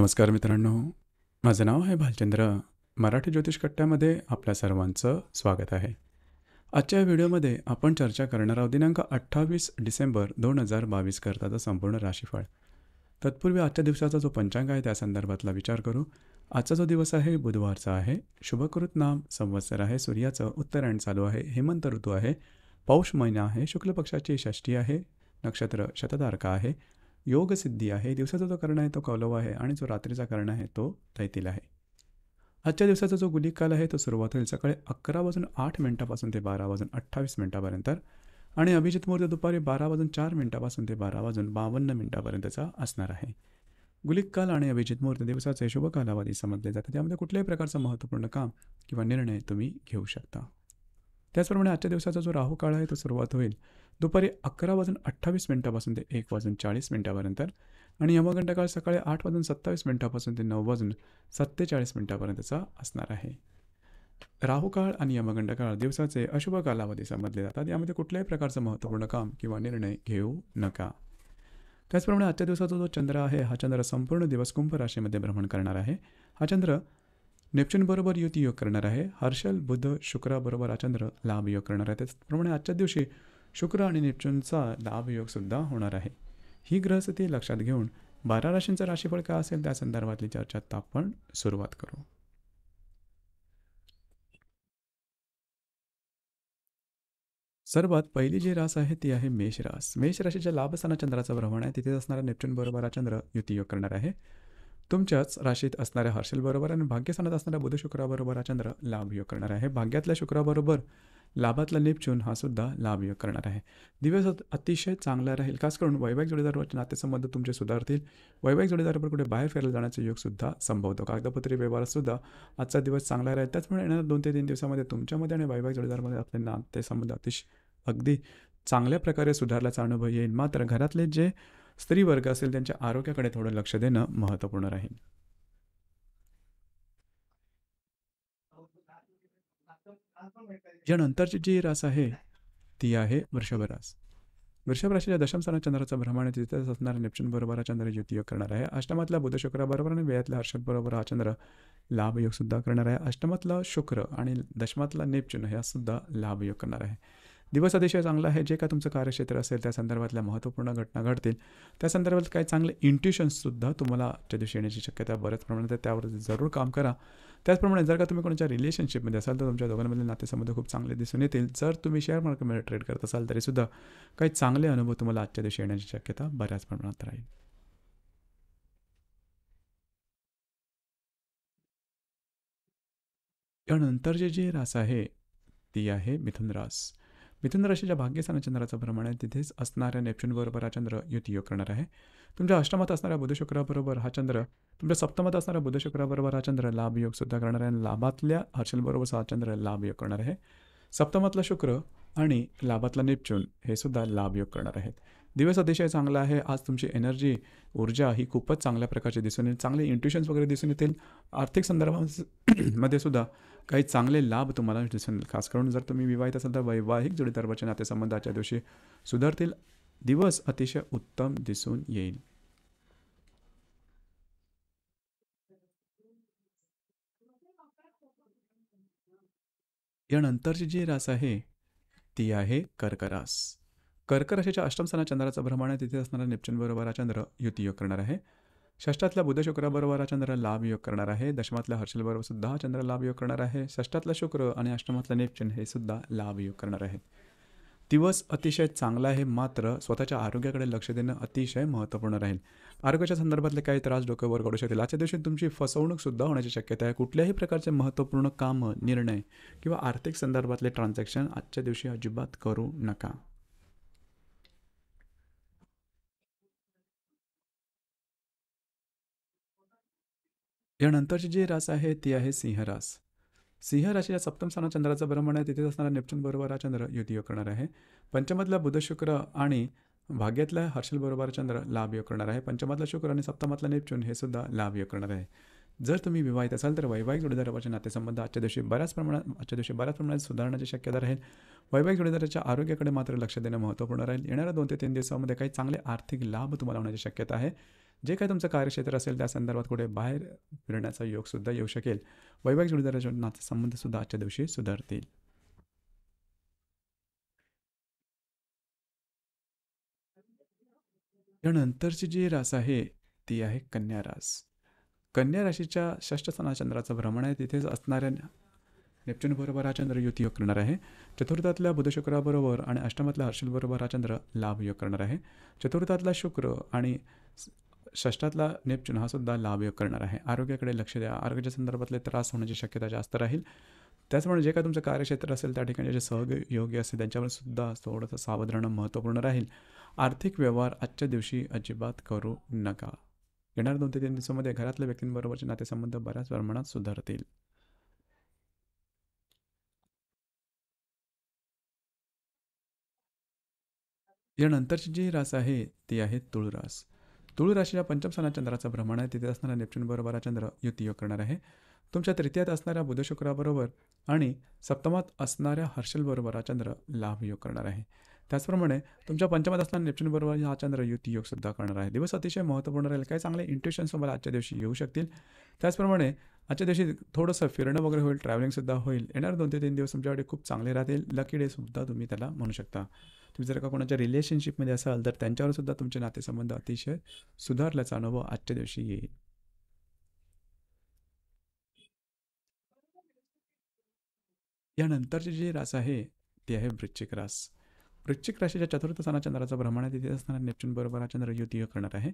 नमस्कार मित्रांनो माझं नाव आहे भालचंद्र मराठी ज्योतिष कट्ट्यामध्ये आपल्या सर्वांचं स्वागत आहे आजच्या व्हिडिओमध्ये आपण चर्चा करणार आहोत दिनांक अठ्ठावीस डिसेंबर दोन हजार बावीस करताचा संपूर्ण राशीफळ तत्पूर्वी आजच्या दिवसाचा जो पंचांग आहे त्या संदर्भातला विचार करू आजचा जो दिवस आहे बुधवारचा आहे शुभकृत नाम संवत्सर आहे सूर्याचं उत्तरायण चालू आहे हेमंत ऋतू आहे पौष महिना आहे शुक्ल पक्षाची षष्टी आहे नक्षत्र शततारका आहे योगसिद्धी आहे दिवसाचा जो कर्ण आहे तो कौलव आहे आणि जो रात्रीचा कर्ण आहे तो तैतील आहे आजच्या दिवसाचा जो गुलिक काल आहे तो सुरुवात होईल सकाळी अकरा वाजून आठ मिनिटापासून ते बारा वाजून अठ्ठावीस मिनिटापर्यंत आणि अभिजित मुहूर्त दुपारी बारा वाजून चार मिनिटापासून ते बारा वाजून बावन्न मिनिटापर्यंतचा असणार आहे गुलिक काल आणि अभिजित मुहूर्त दिवसाचे शुभ कालावधी समजले जाते त्यामध्ये कुठल्याही प्रकारचं महत्त्वपूर्ण काम किंवा निर्णय तुम्ही घेऊ शकता त्याचप्रमाणे आजच्या दिवसाचा जो राहू काळ आहे तो सुरुवात होईल दुपारी अकरा वाजून अठ्ठावीस मिनिटापासून ते एक वाजून चाळीस मिनिटापर्यंत आणि काळ सकाळी आठ वाजून सत्तावीस मिनिटापासून ते नऊ वाजून सत्तेचाळीस मिनिटापर्यंतचा असणार आहे काळ आणि काळ दिवसाचे अशुभ कालावधी समजले जातात यामध्ये कुठल्याही प्रकारचं महत्त्वपूर्ण काम किंवा निर्णय घेऊ नका त्याचप्रमाणे आजच्या दिवसाचा जो चंद्र आहे हा चंद्र संपूर्ण दिवस कुंभ राशीमध्ये भ्रमण करणार आहे हा चंद्र नेप्च्यूनबरोबर युती योग करणार आहे हर्षल बुध शुक्राबरोबर हा चंद्र लाभ योग करणार आहे त्याचप्रमाणे आजच्या दिवशी शुक्र आणि नेपच्यूनचा सुद्धा होणार आहे ही ग्रहस्थिती लक्षात घेऊन बारा राशींचं राशीफळ काय असेल त्या संदर्भातली चर्चा आपण सुरुवात करू सर्वात पहिली जी रास आहे ती आहे मेष रास मेष राशीच्या असताना चंद्राचं भ्रमण आहे तिथे असणारा नेपच्यून बरोबर हा चंद्र युतीयोग करणार आहे तुमच्याच राशीत असणाऱ्या हर्षल बरोबर आणि भाग्यस्थानात असणाऱ्या बुध शुक्राबरोबर चंद्र लाभ योग करणार आहे भाग्यातल्या शुक्राबरोबर लाभातला नेपच्यून हा सुद्धा लाभयोग करणार आहे दिवस अतिशय चांगला राहील खास करून वैवाहिक जोडीदारावरचे नातेसंबंध तुमचे सुधारतील वैवाहिक जोडीदारावर कुठे बाहेर फिरायला जाण्याचा योगसुद्धा संभवतो कागदपत्री सुद्धा आजचा दिवस चांगला राहील त्याचमुळे येणाऱ्या दोन ते तीन दिवसामध्ये तुमच्यामध्ये आणि वैवाहिक जोडीदारमध्ये आपले नातेसंबंध अतिशय अगदी चांगल्या प्रकारे सुधारल्याचा अनुभव येईल मात्र घरातले जे स्त्रीवर्ग असेल त्यांच्या आरोग्याकडे थोडं लक्ष देणं महत्त्वपूर्ण राहील नंतरची जी रास आहे ती आहे वृषभ रास वृषभ राशीच्या दशम स्थानात चंद्राचा भ्रमण तिथेच असणारा नेप्चून बरोबर हा चंद्र योग करणार आहे अष्टमातला बुध शुक्राबरोबर आणि वेळातल्या हर्षद बरोबर हा चंद्र लाभ योग सुद्धा करणार आहे अष्टमातला शुक्र आणि दशमातला नेपच्यून ह्या सुद्धा लाभ योग करणार आहे दिवस अतिशय चांगला आहे जे काय तुमचं कार्यक्षेत्र असेल त्या संदर्भातल्या महत्त्वपूर्ण घटना घडतील त्या संदर्भात काही चांगले इंट्युशन्ससुद्धा तुम्हाला आजच्या दिवशी येण्याची शक्यता बऱ्याच प्रमाणात आहे त्यावर जरूर काम करा त्याचप्रमाणे जर का तुम्ही कोणाच्या रिलेशनशिपमध्ये असाल तर तुमच्या दोघांमधले नातेसंबंध खूप चांगले दिसून येतील जर तुम्ही शेअर मार्केटमध्ये ट्रेड करत असाल तरीसुद्धा काही चांगले अनुभव तुम्हाला आजच्या दिवशी येण्याची शक्यता बऱ्याच प्रमाणात राहील त्यानंतर जे जे रास आहे ती आहे मिथुन रास मिथुन राशीच्या भाग्यस्थान चंद्राचं प्रमाण आहे तिथेच असणाऱ्या बरोबर हा चंद्र युती योग करणार आहे तुमच्या अष्टमात असणाऱ्या शुक्राबरोबर हा चंद्र तुमच्या सप्तमात असणाऱ्या शुक्राबरोबर हा चंद्र लाभयोग सुद्धा करणार आहे लाभातल्या हर्षलबरोबर हा चंद्र लाभयोग करणार आहे सप्तमातला शुक्र आणि लाभातला नेपच्यून हे सुद्धा लाभयोग करणार आहेत दिवस अतिशय चांगला आहे आज तुमची एनर्जी ऊर्जा ही खूपच चांगल्या प्रकारची दिसून येईल चांगले इंट्युशन्स वगैरे दिसून येतील आर्थिक संदर्भांमध्ये सुद्धा काही चांगले लाभ तुम्हाला दिसून खास करून जर तुम्ही विवाहित असाल तर वैवाहिक वचन नातेसंबंधाच्या दिवशी सुधारतील दिवस अतिशय उत्तम दिसून येईल यानंतरची जी रास आहे ती आहे कर्करास कर्क राशीच्या अष्टम सणा चंद्राचं भ्रमण आहे तिथे असणारा निपचन बरोबर चंद्र युतीयोग करणार आहे षष्टातला बुध शुक्राबरोबर चंद्र लाभ योग करणार आहे दशमातल्या हर्षलबरोबर सुद्धा चंद्र लाभ योग करणार आहे षष्टातला शुक्र आणि अष्टमातला नेपचन हे सुद्धा लाभ योग करणार आहेत दिवस अतिशय चांगला आहे मात्र स्वतःच्या आरोग्याकडे लक्ष देणं अतिशय महत्त्वपूर्ण राहील आरोग्याच्या संदर्भातले काही त्रास डोक्यावर काढू शकतील आजच्या दिवशी तुमची फसवणूकसुद्धा होण्याची शक्यता आहे कुठल्याही प्रकारचे महत्त्वपूर्ण कामं निर्णय किंवा आर्थिक संदर्भातले ट्रान्झॅक्शन आजच्या दिवशी अजिबात करू नका यानंतरची जे रास आहे ती आहे सिंहरास सिंह या सप्तम स्थानात चंद्राचं भ्रमण आहे तिथेच असणारा नेपच्यून बरोबर हा चंद्र युतियोग करणार आहे पंचमातला बुध शुक्र आणि भाग्यातला हर्षल बरोबर चंद्र लाभ योग करणार आहे पंचमातला शुक्र आणि सप्तमातला नेपच्यून हे सुद्धा लाभ योग करणार आहे जर तुम्ही विवाहित असाल तर वैवाहिक जोडीदाराच्या नातेसंबंध आजच्या दिवशी बऱ्याच प्रमाणात आजच्या दिवशी बऱ्याच प्रमाणात सुधारण्याची शक्यता राहील वैवाहिक जोडीदाराच्या आरोग्याकडे मात्र लक्ष देणं महत्त्वपूर्ण राहील येणाऱ्या दोन ते तीन दिवसामध्ये काही चांगले आर्थिक लाभ तुम्हाला होण्याची शक्यता आहे जे काही तुमचं कार्यक्षेत्र असेल त्या संदर्भात कुठे बाहेर फिरण्याचा योगसुद्धा येऊ शकेल वैवाहिक जोडीदाराच्या संबंध संबंधसुद्धा आजच्या दिवशी सुधारतील त्यानंतरची जी रास आहे ती आहे कन्या रास कन्या राशीच्या षष्ठ स्थाना चंद्राचं भ्रमण आहे तिथेच असणाऱ्या बरोबर हा चंद्र युतीयोग करणार आहे चतुर्थातल्या बुधशुक्राबरोबर आणि अष्टमातल्या बरोबर हा चंद्र योग करणार आहे चतुर्थातला शुक्र आणि षष्टातला नेपच्यून हा सुद्धा लाभयोग करणार आहे आरोग्याकडे लक्ष द्या आरोग्याच्या संदर्भातले त्रास होण्याची शक्यता जास्त राहील त्याचप्रमाणे जे काय तुमचं कार्यक्षेत्र असेल त्या ठिकाणी जे सहयोगी असेल त्यांच्यावर सुद्धा थोडंसं सावध राहणं महत्त्वपूर्ण राहील आर्थिक व्यवहार आजच्या दिवशी अजिबात करू नका येणार दोन ते तीन दिवसामध्ये घरातल्या व्यक्तींबरोबरचे नातेसंबंध बऱ्याच प्रमाणात सुधारतील यानंतरची जी रास आहे ती आहे तुळरास तुळ राशीला पंचम स्थानात चंद्राचा भ्रमण आहे तिथे असणारा हा चंद्र युती योग करणार आहे तुमच्या तृतीयात असणाऱ्या बुध शुक्राबरोबर आणि सप्तमात असणाऱ्या हर्षलबरोबर हा चंद्र लाभ योग करणार आहे त्याचप्रमाणे तुमच्या पंचमात नेप्च्युन बरोबर हा चंद्र युती योग सुद्धा करणार आहे दिवस अतिशय महत्त्वपूर्ण राहील काही चांगले इंट्युशन्स तुम्हाला आजच्या दिवशी येऊ शकतील त्याचप्रमाणे आजच्या दिवशी थोडंसं फिरणं वगैरे होईल ट्रॅव्हलिंगसुद्धा होईल येणार दोन ते तीन दिवस तुमच्याकडे खूप चांगले राहतील लकी डे सुद्धा तुम्ही त्याला म्हणू शकता तुम्ही जर का कोणाच्या रिलेशनशिपमध्ये असाल तर त्यांच्यावरसुद्धा तुमचे नातेसंबंध अतिशय सुधारल्याचा अनुभव आजच्या दिवशी येईल यानंतरची जी रास आहे ती आहे वृश्चिक रास वृश्चिक राशीच्या चतुर्थ स्थाना चंद्राचा भ्रमण आहे तिथे असताना नेपच्यून बरोबर हा चंद्र युती करणार आहे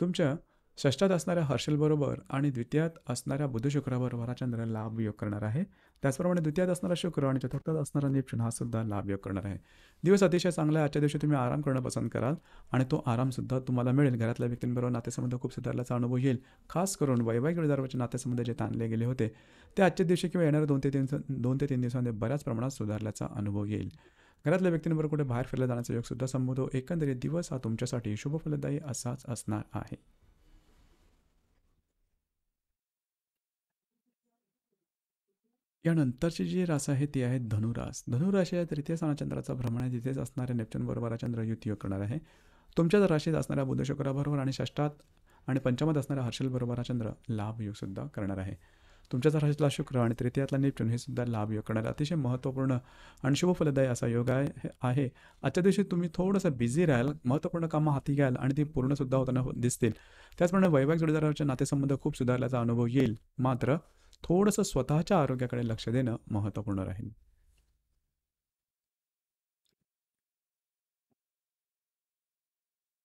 तुमच्या षष्टात असणाऱ्या हर्षलबरोबर आणि द्वितीयात असणाऱ्या बुध शुक्राबरोबर लाभ योग करणार आहे त्याचप्रमाणे द्वितीयात असणारा शुक्र आणि चतुर्थात असणारा नेपचून हा सुद्धा लाभ योग करणार आहे दिवस अतिशय चांगला आहे आजच्या दिवशी तुम्ही आराम करणं पसंत कराल आणि तो आरामसुद्धा तुम्हाला मिळेल घरातल्या व्यक्तींबरोबर नातेसंबंध खूप सुधारल्याचा अनुभव येईल खास करून वैवाहिक विधार्वाचे नातेसंबंध जे ताणले गेले होते ते आजच्या दिवशी किंवा येणाऱ्या दोन ते तीन दोन ते तीन दिवसांमध्ये बऱ्याच प्रमाणात सुधारल्याचा अनुभव येईल घरातल्या व्यक्तींबरोबर कुठे बाहेर फिरला जाण्याचा योगसुद्धा संबोधव एकंदरीत दिवस हा तुमच्यासाठी शुभफलदायी असाच असणार आहे यानंतरचे जे रास आहे ती आहे धनुरास धनुराशी आहे तृतीय स्थानचंद्राचा चंद्राचा भ्रमण आहे तिथेच असणारे नेपच्यूनबरोबर चंद्र युती करणार आहे तुमच्याच राशीत असणाऱ्या बुध शुक्राबरोबर आणि षष्टात आणि पंचमात असणाऱ्या हर्षलबरोबर चंद्र लाभ सुद्धा करणार आहे तुमच्याच राशीतला शुक्र आणि तृतीयातला नेपच्यून हे सुद्धा लाभ योग करणार अतिशय महत्त्वपूर्ण आणि शुभफलदायी असा योग आहे आहे आजच्या दिवशी तुम्ही थोडंसं बिझी राहाल महत्त्वपूर्ण कामं हाती घ्याल आणि ती पूर्णसुद्धा होताना दिसतील त्याचप्रमाणे वैवाहिक जोडीदाराच्या नातेसंबंध खूप सुधारल्याचा अनुभव येईल मात्र थोडंसं स्वतःच्या आरोग्याकडे लक्ष देणं महत्त्वपूर्ण राहील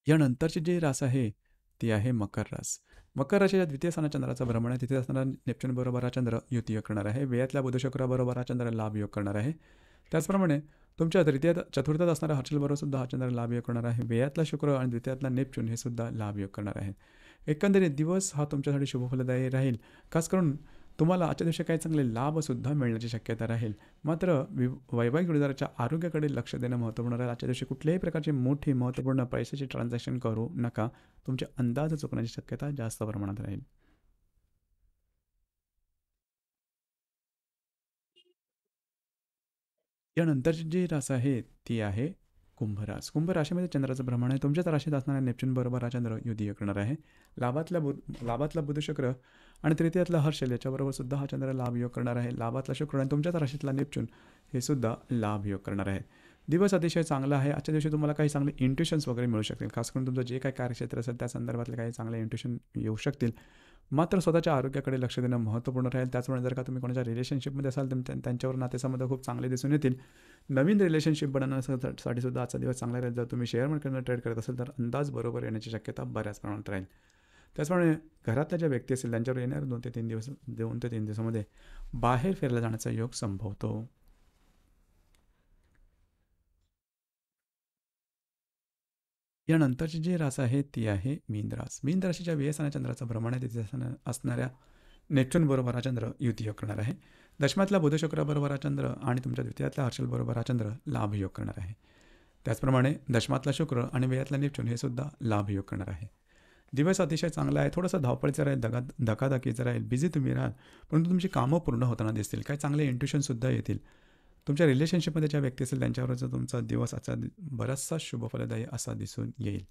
यानंतरचे जे रास आहे ती आहे मकर रास मकर राशीच्या द्वितीय स्थाना चंद्राचं भ्रमण आहे तिथे असणारा नेप्च्यून बरोबर हा चंद्र युती करणार आहे वेळातल्या बुधशुक्राबरोबर हा चंद्र लाभ योग करणार आहे त्याचप्रमाणे तुमच्या तृतीय चतुर्थात असणारा हर्षल सुद्धा हा चंद्र लाभ योग करणार आहे वेयातला शुक्र आणि द्वितीयातला नेपच्यून हे सुद्धा लाभ योग करणार आहे एकंदरीत दिवस हा तुमच्यासाठी शुभफलदायी राहील खास करून तुम्हाला आजच्या दिवशी काही चांगले सुद्धा मिळण्याची शक्यता राहील मात्र वि वैवाहिक जोडीदाराच्या आरोग्याकडे लक्ष देणं महत्वपूर्ण राहील आजच्या दिवशी कुठल्याही प्रकारची मोठी महत्त्वपूर्ण पैशाची ट्रान्झॅक्शन करू नका तुमचे अंदाज चुकण्याची शक्यता जास्त प्रमाणात राहील यानंतरची जी रास आहे ती आहे कुंभरास कुंभ राशीमध्ये चंद्राचं भ्रमण आहे तुमच्याच राशीत असणाऱ्या नेपच्यून बरोबर हा चंद्र युधी करणार आहे लाभातला बुध लाभातला आणि तृतीयातला हर्षल याच्याबरोबर सुद्धा हा चंद्र योग करणार आहे लाभातला शुक्र आणि तुमच्याच राशीतला नेपच्यून हे सुद्धा लाभ योग करणार आहे दिवस अतिशय चांगला आहे आजच्या दिवशी तुम्हाला काही चांगले इंट्युशन्स वगैरे मिळू शकतील खास करून तुमचं जे काही कार्यक्षेत्र असेल त्या संदर्भातले काही चांगले इंट्युशन येऊ शकतील मात्र स्वतःच्या आरोग्याकडे लक्ष देणं महत्त्वपूर्ण राहील त्याचमुळे जर का तुम्ही कोणाच्या रिलेशनशिपमध्ये असाल तर त्यांच्यावर नातेसंबंध खूप चांगले दिसून येतील नवीन रिलेशनशिप बनवण्यासाठी सुद्धा आजचा दिवस चांगला राहील जर तुम्ही शेअर मार्केटमध्ये ट्रेड करत असेल तर अंदाज बरोबर येण्याची शक्यता बऱ्याच प्रमाणात राहील त्याचप्रमाणे घरातल्या ज्या व्यक्ती असतील त्यांच्यावर येणार दोन ते तीन दिवस दोन ते तीन दिवसामध्ये बाहेर फिरला जाण्याचा योग संभवतो यानंतरची जी रास आहे ती आहे मीन रास मीन राशीच्या चंद्राचं भ्रमण आहे तिथे असणाऱ्या नेपच्यून बरोबर हा चंद्र युतीयोग करणार आहे दशमातला बुधशुक्राबरोबर हा चंद्र आणि तुमच्या द्वितीयातला हर्षलबरोबर हा चंद्र लाभयोग करणार आहे त्याचप्रमाणे दशमातला शुक्र आणि वेयातला नेपच्यून हे सुद्धा लाभयोग करणार आहे दिवस अतिशय चांगला आहे थोडासा धावपळीचं राहील धका धकाधकीचं राहील बिझी तुम्ही राहाल परंतु तुमची कामं पूर्ण होताना दिसतील काही चांगले इंट्युशनसुद्धा येतील तुमच्या रिलेशनशिपमध्ये ज्या व्यक्ती असेल त्यांच्यावरचा तुमचा दिवस असा बराचसा शुभफलदायी असा दिसून येईल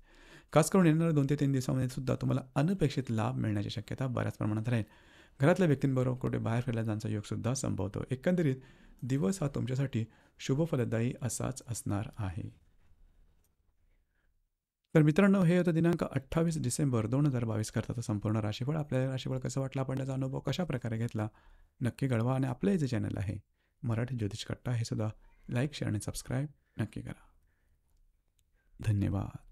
खास करून येणाऱ्या दोन ते तीन दिवसामध्ये सुद्धा तुम्हाला अनपेक्षित लाभ मिळण्याची शक्यता बऱ्याच प्रमाणात राहील घरातल्या व्यक्तींबरोबर कुठे बाहेर फिरायला जाण्याचा योगसुद्धा संभवतो एकंदरीत दिवस हा तुमच्यासाठी शुभफलदायी असाच असणार आहे तर मित्रांनो हे होतं दिनांक अठ्ठावीस डिसेंबर दोन हजार बावीस करताचं संपूर्ण राशीफळ आपल्याला राशीफळ कसं वाटलं आपण त्याचा अनुभव कशा प्रकारे घेतला नक्की कळवा आणि आपलं जे चॅनल आहे मराठी ज्योतिष कट्टा हे सुद्धा लाईक शेअर आणि सबस्क्राईब नक्की करा धन्यवाद